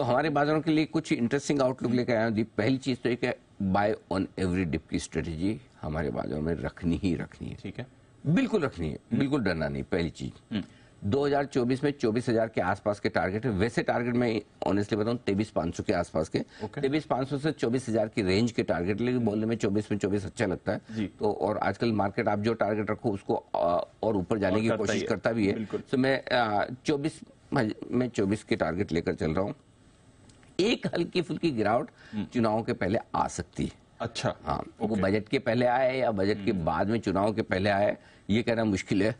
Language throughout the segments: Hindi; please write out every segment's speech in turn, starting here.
तो हमारे बाजारों के लिए कुछ इंटरेस्टिंग आउटलुक लेकर आया हूँ पहली चीज़ तो एक है बाय ऑन एवरी डिप की स्ट्रेटेजी हमारे बाजारों में रखनी ही रखनी है ठीक है बिल्कुल रखनी है हम्म। बिल्कुल डरना नहीं पहली चीज 2024 हम्म। में 24,000 के आसपास के टारगेट है वैसे टारगेट में ऑनेस्टली बताऊं तेबीस पांच सौ के आसपास के तेबीस पांच सौ से 24,000 की रेंज के टारगेट लेकिन बोलने में 24 में 24 अच्छा लगता है तो और आजकल मार्केट आप जो टारगेट रखो उसको और ऊपर जाने की कोशिश करता भी है तो मैं चौबीस मैं चौबीस के टारगेट लेकर चल रहा हूँ एक हल्की फुल्की गिरावट हम्म। चुनाव के पहले आ सकती है अच्छा हाँ वो बजट के पहले आए या बजट के हम्म। बाद में चुनाव के पहले आए ये कहना मुश्किल है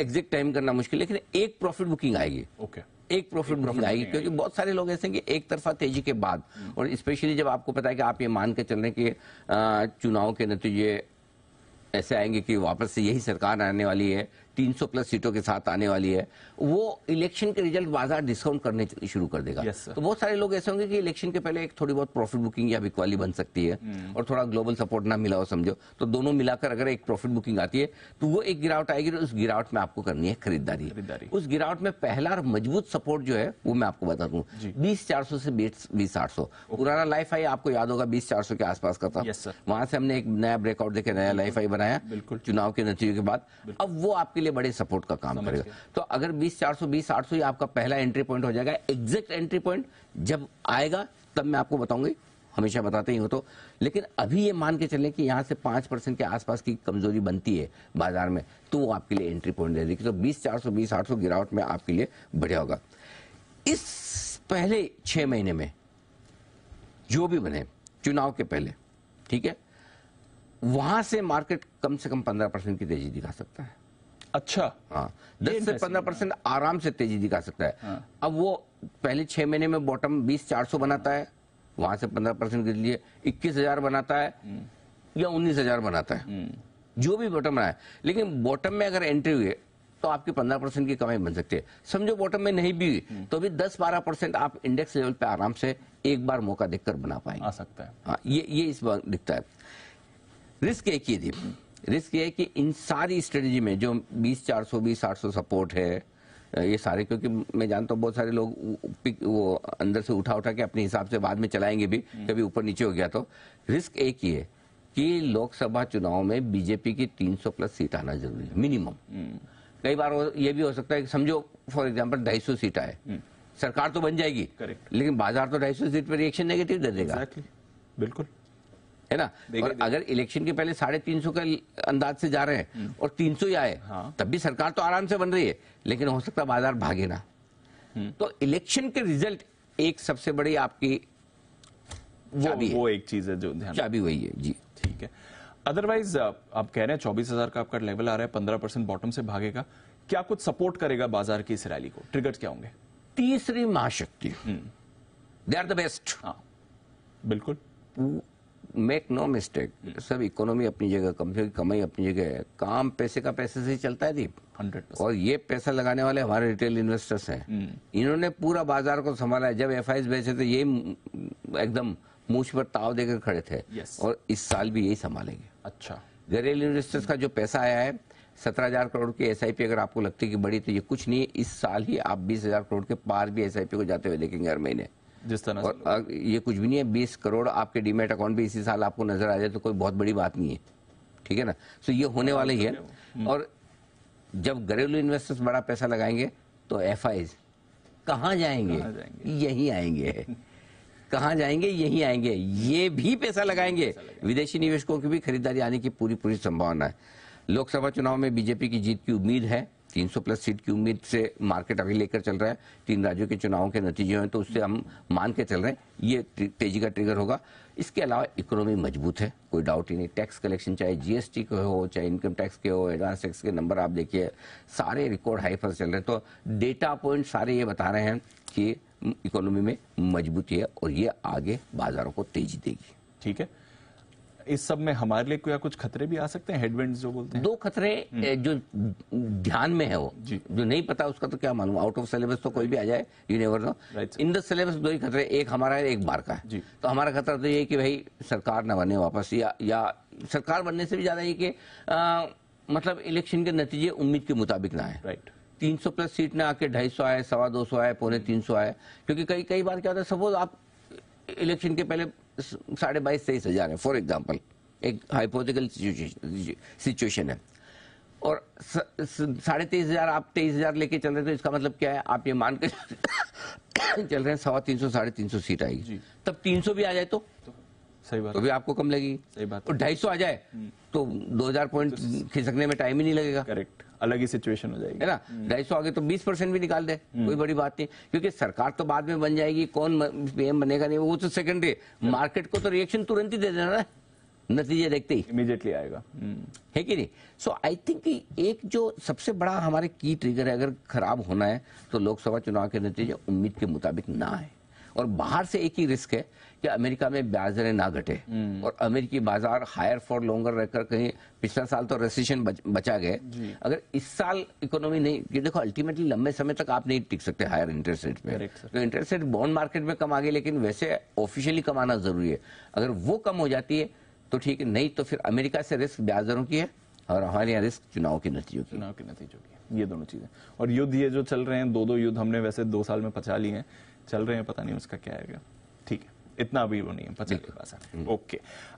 एग्जिट टाइम हम्म। करना मुश्किल है लेकिन एक प्रॉफिट बुकिंग आएगी ओके एक प्रॉफिट बुकिंग आएगी क्योंकि बहुत सारे लोग ऐसे हैं कि एक तरफा तेजी के बाद और स्पेशली जब आपको पता है कि आप ये मान के चल रहे कि चुनाव के नतीजे ऐसे आएंगे कि वापस से यही सरकार आने वाली है सौ प्लस सीटों के साथ आने वाली है वो इलेक्शन के रिजल्ट बाजार डिस्काउंट करने शुरू कर देगा yes, तो बहुत सारे लोग ऐसे होंगे कि इलेक्शन के पहले एक थोड़ी बहुत प्रॉफिट बुकिंग या बिकवाली बन सकती है hmm. और थोड़ा ग्लोबल सपोर्ट ना मिला हो समझो तो दोनों मिलाकर अगर एक प्रॉफिट बुकिंग आती है तो वो एक गिरावट आएगी तो उस गिरावट में आपको करनी है खरीदारी उस गिरावट में पहला और मजबूत सपोर्ट जो है वो मैं आपको बता दू बीस चार से बीस बीस आठ पुराना लाइफ आई आपको याद होगा बीस चार के आसपास का था वहां से हमने एक नया ब्रेकआउट देखे नया लाइफ आई बनाया चुनाव के नतीजों के बाद अब वो आपके लिए बड़े सपोर्ट का काम करेगा तो अगर बीस चार सौ बीस आठ सौ आपका पहला एंट्री पॉइंट हो जाएगा एग्जैक्ट एंट्री पॉइंट जब आएगा तब मैं आपको बताऊंगी हमेशा बताते ही हो तो लेकिन अभी ये मान के चलें कि यहाँ से पांच परसेंट के आसपास की कमजोरी बनती है बाजार में तो वो आपके लिए एंट्री पॉइंट दे देगी तो बीस चार सौ बीस आठ सौ गिरावट में आपके लिए बढ़िया होगा इस पहले छह महीने में जो भी बने चुनाव के पहले ठीक है वहां से मार्केट कम से कम पंद्रह परसेंट की तेजी दिखा सकता है अच्छा हाँ दस से पंद्रह परसेंट आराम से तेजी दिखा सकता है हाँ। अब वो पहले छह महीने में बॉटम बीस चार सौ बनाता है वहां से पंद्रह परसेंट गिर लिए इक्कीस हजार बनाता है हम्म। या उन्नीस हजार बनाता है हम्म। जो भी बॉटम बनाए लेकिन बॉटम में अगर एंट्री हुई तो आपकी पंद्रह परसेंट की कमाई बन सकती है समझो बॉटम में नहीं भी हुई हम्म। तो अभी दस बारह परसेंट आप इंडेक्स लेवल पे आराम से एक बार मौका देखकर बना पाएंगे आ सकता है हाँ, ये ये इस बार दिखता है रिस्क एक ही थी रिस्क ये है कि इन सारी स्ट्रेटजी में जो 20 400 आठ सौ सपोर्ट है ये सारे क्योंकि मैं जानता हूँ बहुत सारे लोग वो अंदर से उठा उठा के अपने हिसाब से बाद में चलाएंगे भी हम्म। कभी ऊपर नीचे हो गया तो रिस्क एक ही है कि लोकसभा चुनाव में बीजेपी की 300 प्लस सीट आना जरूरी है मिनिमम हम्म। कई बार ये भी हो सकता है समझो फॉर एग्जाम्पल ढाई सौ सीट आए हम्म। सरकार तो बन जाएगी करेक्ट लेकिन बाजार तो ढाई सौ सीट पर रिएक्शन नेगेटिव दे देगा exactly. बिल्कुल है ना और अगर इलेक्शन के पहले साढ़े तीन सौ का अंदाज से जा रहे हैं हम्म। और तीन सौ ही आए हाँ। तब भी सरकार तो आराम से बन रही है लेकिन हो सकता बाजार भागे ना हम्म। तो इलेक्शन के रिजल्ट एक सबसे बड़ी आपकी वो, वो एक चीज है जो ध्यान चाबी वही है जी ठीक है अदरवाइज आप कह रहे हैं चौबीस हजार का आपका लेवल आ रहा है पंद्रह परसेंट बॉटम से भागेगा क्या कुछ सपोर्ट करेगा बाजार की इस रैली को ट्रिगर्स क्या होंगे तीसरी महाशक्ति दे आर द बेस्ट बिल्कुल मेक नो मिस्टेक सब इकोनॉमी अपनी जगह कम से कमाई अपनी जगह है काम पैसे का पैसे से ही चलता है दीप हंड्रेड और ये पैसा लगाने वाले हमारे रिटेल इन्वेस्टर्स हैं हम्म। इन्होंने पूरा बाजार को संभाला है जब एफ आई बेचे तो ये एकदम मूछ पर ताव देकर खड़े थे yes. और इस साल भी यही संभालेंगे अच्छा घरेलू इन्वेस्टर्स का जो पैसा आया है सत्रह हजार करोड़ की एस अगर आपको लगती है कि बड़ी तो ये कुछ नहीं है इस साल ही आप बीस हजार करोड़ के पार भी एस को जाते हुए देखेंगे हर महीने जिस तरह और ये कुछ भी नहीं है बीस करोड़ आपके डीमेट अकाउंट भी इसी साल आपको नजर आ जाए तो कोई बहुत बड़ी बात नहीं है ठीक है ना तो ये होने वाले ही है हाँ, और जब घरेलू इन्वेस्टर्स बड़ा पैसा लगाएंगे तो एफ आई कहाँ जाएंगे यही आएंगे कहाँ जाएंगे यही आएंगे ये भी पैसा लगाएंगे विदेशी निवेशकों की भी खरीदारी आने की पूरी पूरी संभावना है लोकसभा चुनाव में बीजेपी की जीत की उम्मीद है 300 प्लस सीट की उम्मीद से मार्केट अभी लेकर चल रहा है तीन राज्यों के चुनाव के नतीजे हैं तो उससे हम मान के चल रहे हैं ये तेजी का ट्रिगर होगा इसके अलावा इकोनॉमी मजबूत है कोई डाउट ही नहीं टैक्स कलेक्शन चाहे जीएसटी के हो चाहे इनकम टैक्स के हो एडवांस टैक्स के नंबर आप देखिए सारे रिकॉर्ड हाई पर चल रहे हैं तो डेटा पॉइंट सारे ये बता रहे हैं कि इकोनॉमी में मजबूती है और ये आगे बाजारों को तेजी देगी ठीक है इस सब में हमारे लिए कुछ खतरे भी आ सकते हैं हेडविंड जो बोलते हैं दो खतरे हम्म। जो ध्यान में है वो जो नहीं पता उसका तो क्या मालूम आउट ऑफ सिलेबस तो कोई भी आ जाए universe no in the syllabus दो ही खतरे एक हमारा है एक बार का है तो हमारा खतरा तो ये कि भाई सरकार ना बने वापस या या सरकार बनने से भी ज्यादा ये कि मतलब इलेक्शन के नतीजे उम्मीद के मुताबिक ना आए राइट 300 प्लस सीट ना आके ढाई सौ आए सवा दो सौ आए पौने तीन सौ आए क्योंकि कई कई बार क्या होता है सपोज आप इलेक्शन के पहले साढ़े बाईस तेईस हज़ार है फॉर एग्जांपल एक हाइपोथिकल सिचुएशन है और साढ़े तेईस हज़ार आप तेईस हज़ार लेके चल रहे तो इसका मतलब क्या है आप ये मान के चल रहे हैं सवा तीन सौ साढ़े तीन सौ सीट आएगी तब तीन सौ भी आ जाए तो, तो सही बात तो भी आपको कम लगेगी सही बात तो ढाई सौ आ जाए हम्म। तो 2000 पॉइंट तो खिसकने में टाइम ही नहीं लगेगा करेक्ट अलग ही सिचुएशन हो जाएगी है ना हम्म। ढाई सौ आगे तो 20 परसेंट भी निकाल दे हम्म। कोई बड़ी बात नहीं क्योंकि सरकार तो बाद में बन जाएगी कौन पीएम बनेगा नहीं वो तो सेकेंडरी मार्केट को तो रिएक्शन तुरंत ही दे देना ना नतीजे देखते ही इमीजिएटली आएगा है कि नहीं सो आई थिंक एक जो सबसे बड़ा हमारे की ट्रिगर है अगर खराब होना है तो लोकसभा चुनाव के नतीजे उम्मीद के मुताबिक ना आए और बाहर से एक ही रिस्क है कि अमेरिका में ब्याज दरें ना घटे हम्म। और अमेरिकी बाजार हायर फॉर लॉन्गर रहकर कहीं पिछला साल तो रेसिशन बच, बचा गए अगर इस साल इकोनॉमी नहीं कि देखो अल्टीमेटली लंबे समय तक आप नहीं टिक सकते हायर इंटरेस्ट रेट पे तो इंटरेस्ट रेट बॉन्ड मार्केट में कम आ गए लेकिन वैसे ऑफिशियली कमाना जरूरी है अगर वो कम हो जाती है तो ठीक है नहीं तो फिर अमेरिका से रिस्क ब्याज दरों की है और हमारे यहाँ रिस्क चुनाव के नतीजों की चुनाव के नतीजों की ये दोनों चीज़ें और युद्ध ये जो चल रहे हैं दो दो युद्ध हमने वैसे दो साल में पचा लिए हैं चल रहे हैं पता नहीं उसका क्या आएगा ठीक है इतना अभी वो नहीं है पचा के पास हम्म। ओके